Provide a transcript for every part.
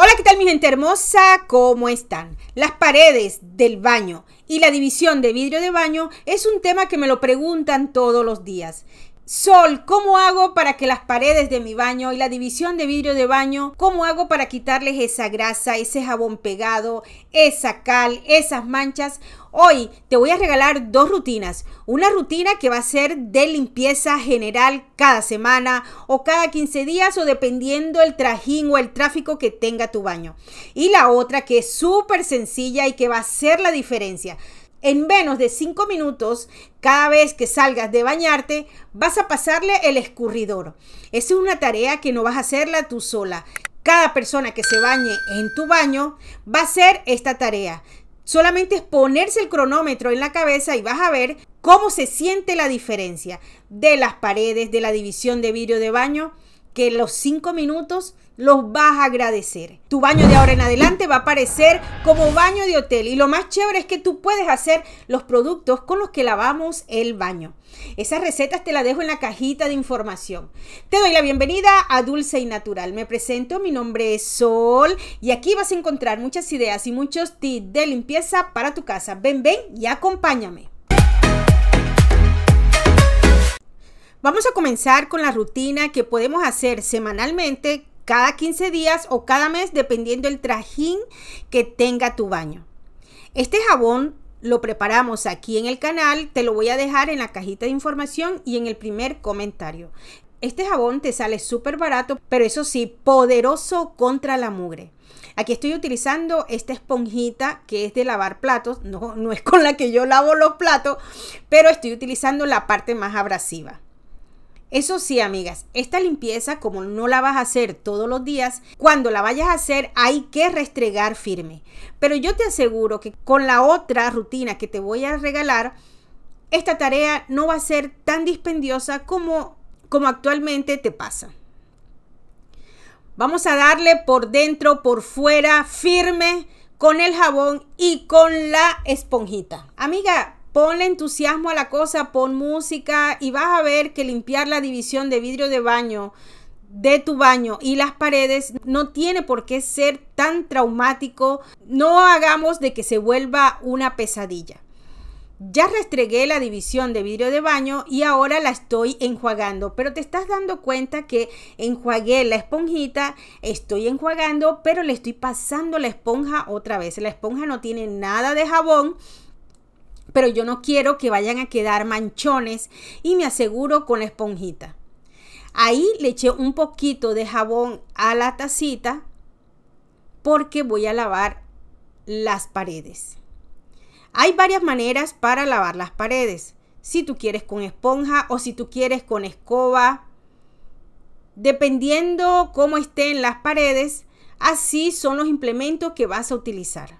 Hola, ¿qué tal mi gente hermosa? ¿Cómo están? Las paredes del baño y la división de vidrio de baño es un tema que me lo preguntan todos los días. Sol, ¿cómo hago para que las paredes de mi baño y la división de vidrio de baño, cómo hago para quitarles esa grasa, ese jabón pegado, esa cal, esas manchas? Hoy te voy a regalar dos rutinas. Una rutina que va a ser de limpieza general cada semana o cada 15 días o dependiendo el trajín o el tráfico que tenga tu baño. Y la otra que es súper sencilla y que va a hacer la diferencia en menos de 5 minutos, cada vez que salgas de bañarte, vas a pasarle el escurridor. Esa es una tarea que no vas a hacerla tú sola. Cada persona que se bañe en tu baño va a hacer esta tarea. Solamente es ponerse el cronómetro en la cabeza y vas a ver cómo se siente la diferencia de las paredes, de la división de vidrio de baño, que los 5 minutos los vas a agradecer. Tu baño de ahora en adelante va a parecer como baño de hotel y lo más chévere es que tú puedes hacer los productos con los que lavamos el baño. Esas recetas te las dejo en la cajita de información. Te doy la bienvenida a Dulce y Natural. Me presento, mi nombre es Sol y aquí vas a encontrar muchas ideas y muchos tips de limpieza para tu casa. Ven, ven y acompáñame. Vamos a comenzar con la rutina que podemos hacer semanalmente cada 15 días o cada mes, dependiendo el trajín que tenga tu baño. Este jabón lo preparamos aquí en el canal, te lo voy a dejar en la cajita de información y en el primer comentario. Este jabón te sale súper barato, pero eso sí, poderoso contra la mugre. Aquí estoy utilizando esta esponjita que es de lavar platos, no, no es con la que yo lavo los platos, pero estoy utilizando la parte más abrasiva. Eso sí, amigas, esta limpieza, como no la vas a hacer todos los días, cuando la vayas a hacer hay que restregar firme. Pero yo te aseguro que con la otra rutina que te voy a regalar, esta tarea no va a ser tan dispendiosa como, como actualmente te pasa. Vamos a darle por dentro, por fuera, firme, con el jabón y con la esponjita. Amiga, Ponle entusiasmo a la cosa, pon música y vas a ver que limpiar la división de vidrio de baño de tu baño y las paredes no tiene por qué ser tan traumático. No hagamos de que se vuelva una pesadilla. Ya restregué la división de vidrio de baño y ahora la estoy enjuagando, pero te estás dando cuenta que enjuagué la esponjita, estoy enjuagando, pero le estoy pasando la esponja otra vez. La esponja no tiene nada de jabón, pero yo no quiero que vayan a quedar manchones y me aseguro con la esponjita. Ahí le eché un poquito de jabón a la tacita porque voy a lavar las paredes. Hay varias maneras para lavar las paredes. Si tú quieres con esponja o si tú quieres con escoba. Dependiendo cómo estén las paredes, así son los implementos que vas a utilizar.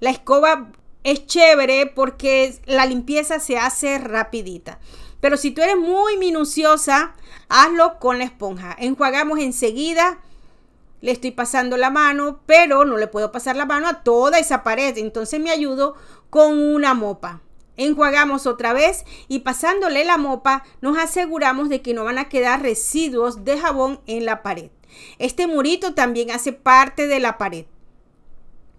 La escoba es chévere porque la limpieza se hace rapidita. Pero si tú eres muy minuciosa, hazlo con la esponja. Enjuagamos enseguida. Le estoy pasando la mano, pero no le puedo pasar la mano a toda esa pared. Entonces me ayudo con una mopa. Enjuagamos otra vez y pasándole la mopa nos aseguramos de que no van a quedar residuos de jabón en la pared. Este murito también hace parte de la pared.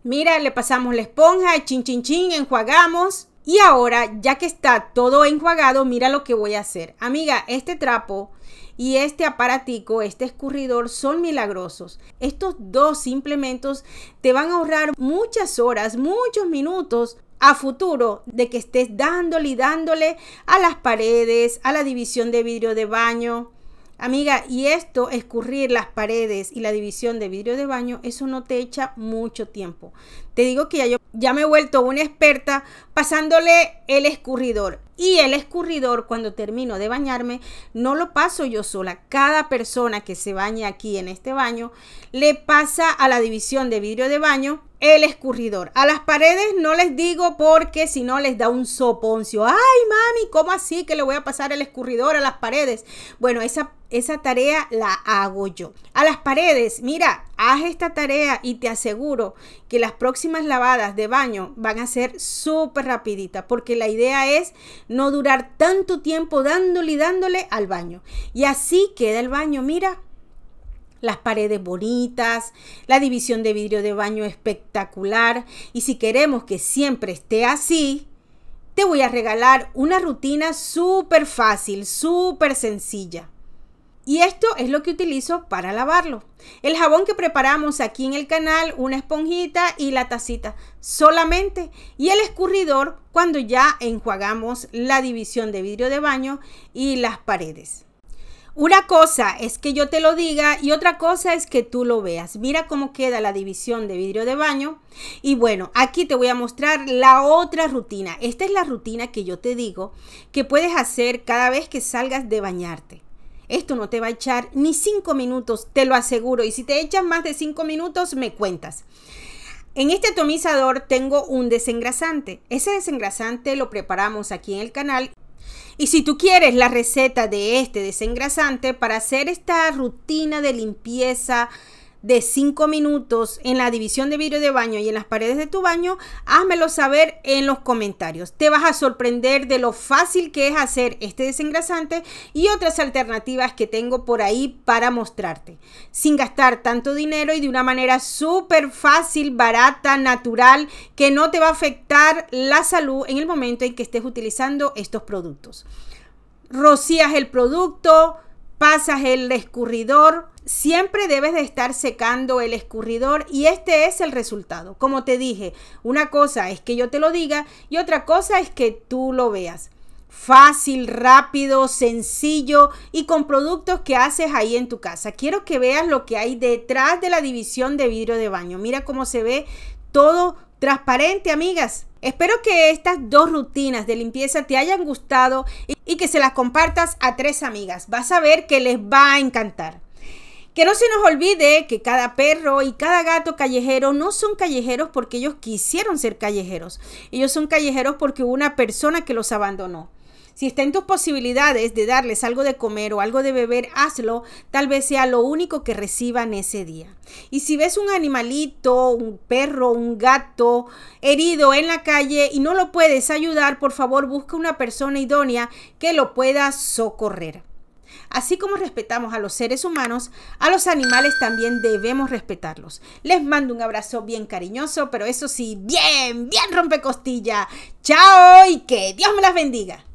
Mira, le pasamos la esponja, chin chin chin, enjuagamos. Y ahora, ya que está todo enjuagado, mira lo que voy a hacer. Amiga, este trapo y este aparatico, este escurridor, son milagrosos. Estos dos implementos te van a ahorrar muchas horas, muchos minutos a futuro de que estés dándole y dándole a las paredes, a la división de vidrio de baño, Amiga, y esto, escurrir las paredes y la división de vidrio de baño, eso no te echa mucho tiempo. Te digo que ya yo ya me he vuelto una experta pasándole el escurridor. Y el escurridor, cuando termino de bañarme, no lo paso yo sola. Cada persona que se baña aquí en este baño le pasa a la división de vidrio de baño el escurridor. A las paredes no les digo porque si no les da un soponcio. Ay, mami, ¿cómo así que le voy a pasar el escurridor a las paredes? Bueno, esa, esa tarea la hago yo. A las paredes, mira, Haz esta tarea y te aseguro que las próximas lavadas de baño van a ser súper rapiditas porque la idea es no durar tanto tiempo dándole y dándole al baño. Y así queda el baño, mira, las paredes bonitas, la división de vidrio de baño espectacular. Y si queremos que siempre esté así, te voy a regalar una rutina súper fácil, súper sencilla. Y esto es lo que utilizo para lavarlo. El jabón que preparamos aquí en el canal, una esponjita y la tacita solamente. Y el escurridor cuando ya enjuagamos la división de vidrio de baño y las paredes. Una cosa es que yo te lo diga y otra cosa es que tú lo veas. Mira cómo queda la división de vidrio de baño. Y bueno, aquí te voy a mostrar la otra rutina. Esta es la rutina que yo te digo que puedes hacer cada vez que salgas de bañarte. Esto no te va a echar ni cinco minutos, te lo aseguro. Y si te echas más de cinco minutos, me cuentas. En este atomizador tengo un desengrasante. Ese desengrasante lo preparamos aquí en el canal. Y si tú quieres la receta de este desengrasante para hacer esta rutina de limpieza de 5 minutos en la división de vidrio de baño y en las paredes de tu baño, házmelo saber en los comentarios. Te vas a sorprender de lo fácil que es hacer este desengrasante y otras alternativas que tengo por ahí para mostrarte. Sin gastar tanto dinero y de una manera súper fácil, barata, natural, que no te va a afectar la salud en el momento en que estés utilizando estos productos. Rocías el producto, pasas el escurridor Siempre debes de estar secando el escurridor y este es el resultado. Como te dije, una cosa es que yo te lo diga y otra cosa es que tú lo veas. Fácil, rápido, sencillo y con productos que haces ahí en tu casa. Quiero que veas lo que hay detrás de la división de vidrio de baño. Mira cómo se ve todo transparente, amigas. Espero que estas dos rutinas de limpieza te hayan gustado y que se las compartas a tres amigas. Vas a ver que les va a encantar. Que no se nos olvide que cada perro y cada gato callejero no son callejeros porque ellos quisieron ser callejeros. Ellos son callejeros porque hubo una persona que los abandonó. Si está en tus posibilidades de darles algo de comer o algo de beber, hazlo, tal vez sea lo único que reciban ese día. Y si ves un animalito, un perro, un gato herido en la calle y no lo puedes ayudar, por favor busca una persona idónea que lo pueda socorrer. Así como respetamos a los seres humanos, a los animales también debemos respetarlos. Les mando un abrazo bien cariñoso, pero eso sí, bien, bien rompecostilla. Chao y que Dios me las bendiga.